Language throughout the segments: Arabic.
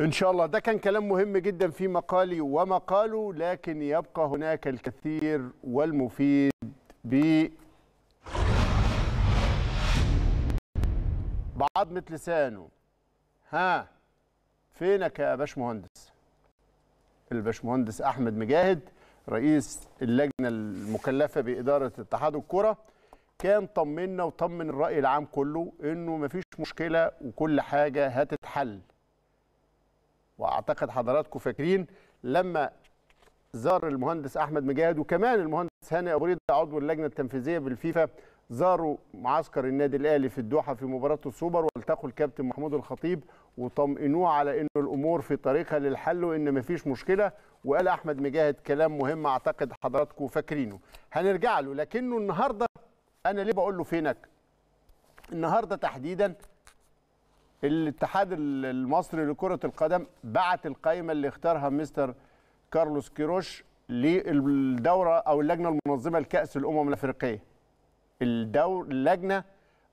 إن شاء الله ده كان كلام مهم جدا في مقالي ومقاله لكن يبقى هناك الكثير والمفيد ب بعضمة لسانه ها فينك يا باشمهندس الباشمهندس أحمد مجاهد رئيس اللجنة المكلفة بإدارة اتحاد الكرة كان طمنا وطمن الرأي العام كله إنه مفيش مشكلة وكل حاجة هتتحل واعتقد حضراتكم فاكرين لما زار المهندس احمد مجاهد وكمان المهندس هاني ابو ريده عضو اللجنه التنفيذيه بالفيفا زاروا معسكر النادي الاهلي في الدوحه في مباراه السوبر والتقوا الكابتن محمود الخطيب وطمئنوه على ان الامور في طريقها للحل وان مفيش مشكله وقال احمد مجاهد كلام مهم اعتقد حضراتكم فاكرينه هنرجع له لكنه النهارده انا ليه بقول له فينك النهارده تحديدا الاتحاد المصري لكرة القدم بعت القائمة اللي اختارها مستر كارلوس كيروش للدورة أو اللجنة المنظمة لكأس الأمم الأفريقية الدور اللجنة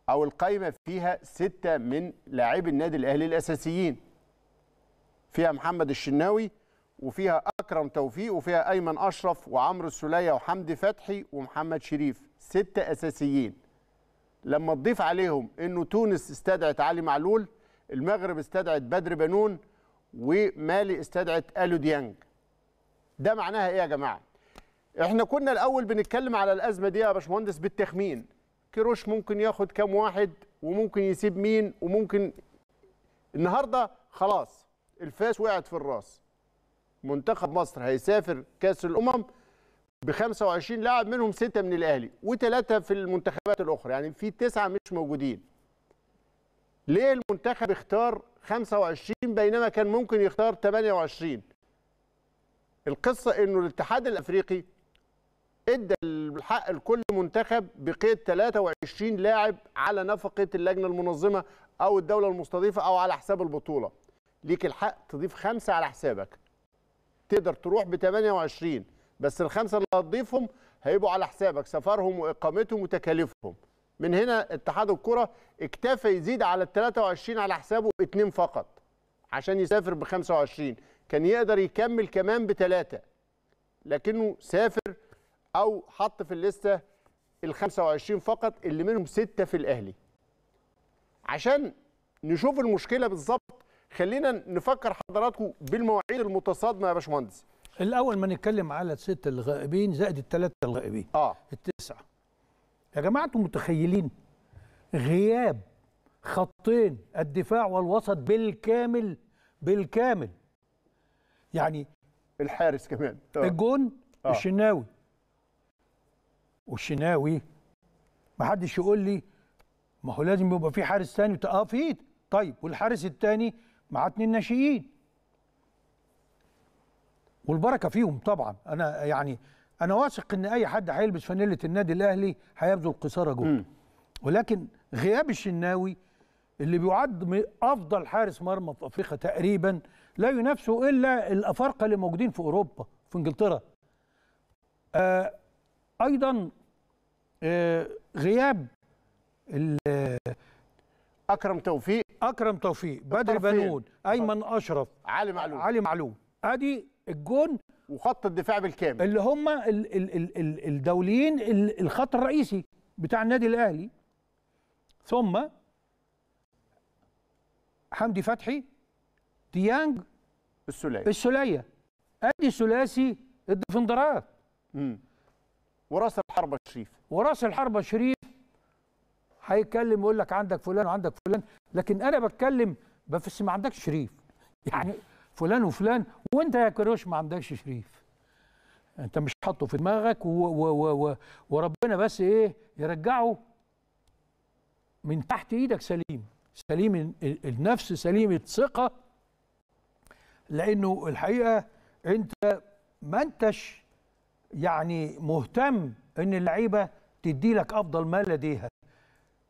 أو القائمة فيها ستة من لاعبي النادي الأهلي الأساسيين فيها محمد الشناوي وفيها أكرم توفيق وفيها أيمن أشرف وعمرو السولية وحمدي فتحي ومحمد شريف ستة أساسيين لما تضيف عليهم أنه تونس استدعت علي معلول المغرب استدعت بدر بنون ومالي استدعت الو ديانج ده معناها ايه يا جماعه احنا كنا الاول بنتكلم على الازمه دي يا باشمهندس بالتخمين كيروش ممكن ياخد كام واحد وممكن يسيب مين وممكن النهارده خلاص الفاس وقعت في الراس منتخب مصر هيسافر كاس الامم ب 25 لاعب منهم سته من الاهلي وثلاثه في المنتخبات الاخرى يعني في تسعه مش موجودين ليه المنتخب اختار 25 بينما كان ممكن يختار 28 القصه انه الاتحاد الافريقي ادى الحق لكل منتخب بقيد 23 لاعب على نفقه اللجنه المنظمه او الدوله المستضيفه او على حساب البطوله ليك الحق تضيف خمسه على حسابك تقدر تروح ب 28 بس الخمسه اللي هتضيفهم هيبقوا على حسابك سفرهم واقامتهم وتكاليفهم من هنا اتحاد الكره اكتفى يزيد على ال 23 على حسابه اثنين فقط عشان يسافر ب 25 كان يقدر يكمل كمان بثلاثه لكنه سافر او حط في الليسته ال 25 فقط اللي منهم سته في الاهلي عشان نشوف المشكله بالظبط خلينا نفكر حضراتكم بالمواعيد المتصادمه يا باشمهندس الاول ما نتكلم على السته الغائبين زائد الثلاثه الغائبين اه التسعه يا جماعه انتم متخيلين غياب خطين الدفاع والوسط بالكامل بالكامل يعني الحارس كمان طبعا. الجون آه. الشناوي والشناوي ما حدش يقول لي ما هو لازم يبقى في حارس ثاني اه في طيب والحارس الثاني مع اثنين ناشئين والبركه فيهم طبعا انا يعني انا واثق ان اي حد هيلبس فانيله النادي الاهلي هيبذل قصاره جهد ولكن غياب الشناوي اللي بيعد افضل حارس مرمى في افريقيا تقريبا لا ينافسه الا الافارقه اللي موجودين في اوروبا في انجلترا آه ايضا آه غياب اكرم توفيق اكرم توفيق بدر بنون ايمن اشرف علي معلول علي معلول ادي الجون وخط الدفاع بالكامل اللي هم ال ال ال ال الدوليين ال الخط الرئيسي بتاع النادي الاهلي ثم حمدي فتحي ديانج السلية السلية ادي ثلاثي الدفندرات وراس الحربة الشريف وراس الحربة الشريف هيتكلم يقول لك عندك فلان وعندك فلان لكن انا بتكلم بس ما عندكش شريف يعني فلان وفلان وانت يا كروش ما عندكش شريف انت مش حاطه في دماغك و و و و وربنا بس ايه يرجعه من تحت ايدك سليم سليم النفس سليم الثقه لانه الحقيقه انت ما انتش يعني مهتم ان اللعيبه تدي لك افضل ما لديها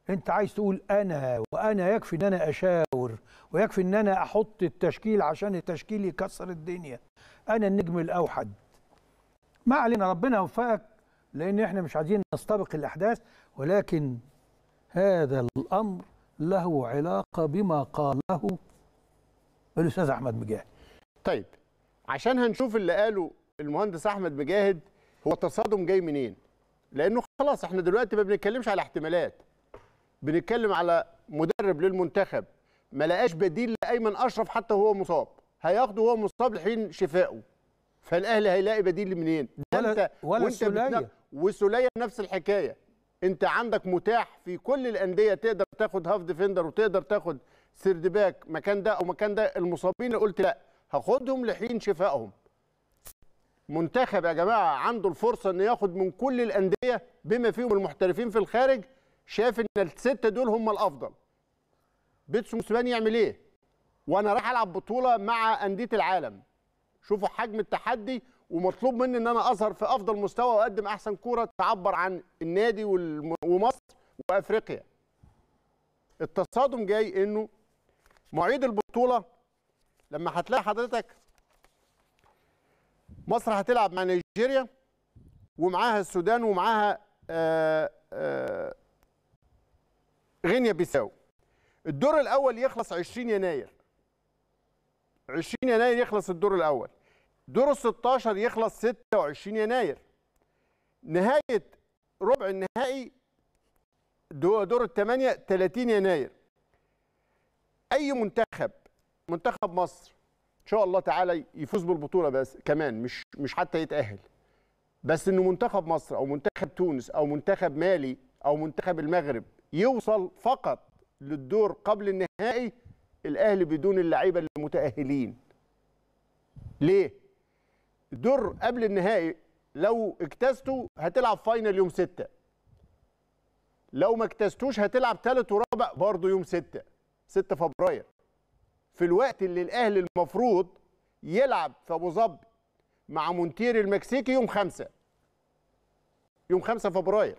انت عايز تقول انا وانا يكفي ان انا اشاور ويكفي ان انا احط التشكيل عشان التشكيل يكسر الدنيا انا النجم الاوحد ما علينا ربنا يوفقك لان احنا مش عايزين نستبق الاحداث ولكن هذا الامر له علاقه بما قاله الاستاذ احمد مجاهد طيب عشان هنشوف اللي قاله المهندس احمد مجاهد هو التصادم جاي منين لانه خلاص احنا دلوقتي ما بنتكلمش على احتمالات بنتكلم على مدرب للمنتخب ما لقاش بديل لايمن اشرف حتى وهو مصاب هياخده وهو مصاب لحين شفائه فالاهلي هيلاقي بديل منين ده ولا انت ولا وانت السوليه نفس الحكايه انت عندك متاح في كل الانديه تقدر تاخد هاف ديفندر وتقدر تاخد سيرد باك مكان ده او مكان ده المصابين اللي قلت لا هاخدهم لحين شفائهم منتخب يا جماعه عنده الفرصه انه ياخد من كل الانديه بما فيهم المحترفين في الخارج شاف ان السته دول هم الافضل بيتسو موسيماني يعمل ايه وانا رايح العب بطوله مع انديه العالم شوفوا حجم التحدي ومطلوب مني ان انا اظهر في افضل مستوى واقدم احسن كوره تعبر عن النادي ومصر وافريقيا التصادم جاي انه معيد البطوله لما هتلاقي حضرتك مصر هتلعب مع نيجيريا ومعاها السودان ومعاها آآ آه، آآ آه، غينيا بيساو الدور الاول يخلص 20 يناير 20 يناير يخلص الدور الاول دور ال 16 يخلص 26 يناير نهايه ربع النهائي دور الثمانيه 30 يناير اي منتخب منتخب مصر ان شاء الله تعالى يفوز بالبطوله بس كمان مش مش حتى يتاهل بس انه منتخب مصر او منتخب تونس او منتخب مالي او منتخب المغرب يوصل فقط للدور قبل النهائي الاهلي بدون اللعيبه المتاهلين ليه دور قبل النهائي لو اجتزته هتلعب فاينل يوم ستة لو ما اجتزتوش هتلعب ثالث ورابع برضه يوم ستة 6 فبراير في الوقت اللي الاهلي المفروض يلعب في ابو ظبي مع مونتير المكسيكي يوم خمسة يوم خمسة فبراير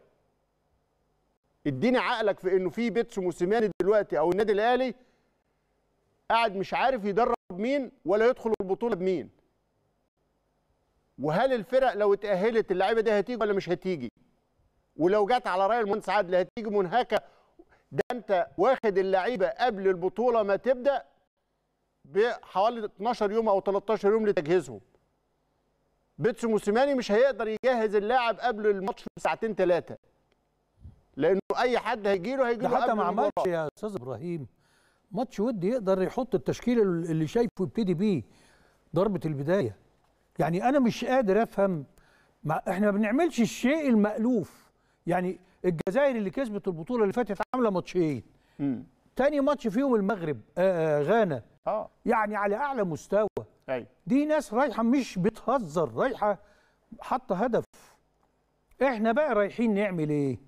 اديني عقلك في انه في بيتسو موسيماني دلوقتي او النادي الاهلي قاعد مش عارف يدرب مين ولا يدخل البطوله بمين وهل الفرق لو اتاهلت اللعيبه دي هتيجي ولا مش هتيجي ولو جت على راي المهندس عادل هتيجي منهكه ده انت واخد اللعيبه قبل البطوله ما تبدا بحوالي 12 يوم او 13 يوم لتجهيزهم بيتسو موسيماني مش هيقدر يجهز اللاعب قبل الماتش بساعتين ثلاثه لانه اي حد هيجي له هيجي له حتى مع ماتش يا استاذ ابراهيم ماتش ودي يقدر يحط التشكيل اللي شايفه يبتدي بيه ضربه البدايه يعني انا مش قادر افهم ما احنا ما بنعملش الشيء المالوف يعني الجزائر اللي كسبت البطوله اللي فاتت عامله ماتشين تاني ماتش فيهم المغرب آه،, آه غانا اه يعني على اعلى مستوى أي. دي ناس رايحه مش بتهزر رايحه حاطه هدف احنا بقى رايحين نعمل ايه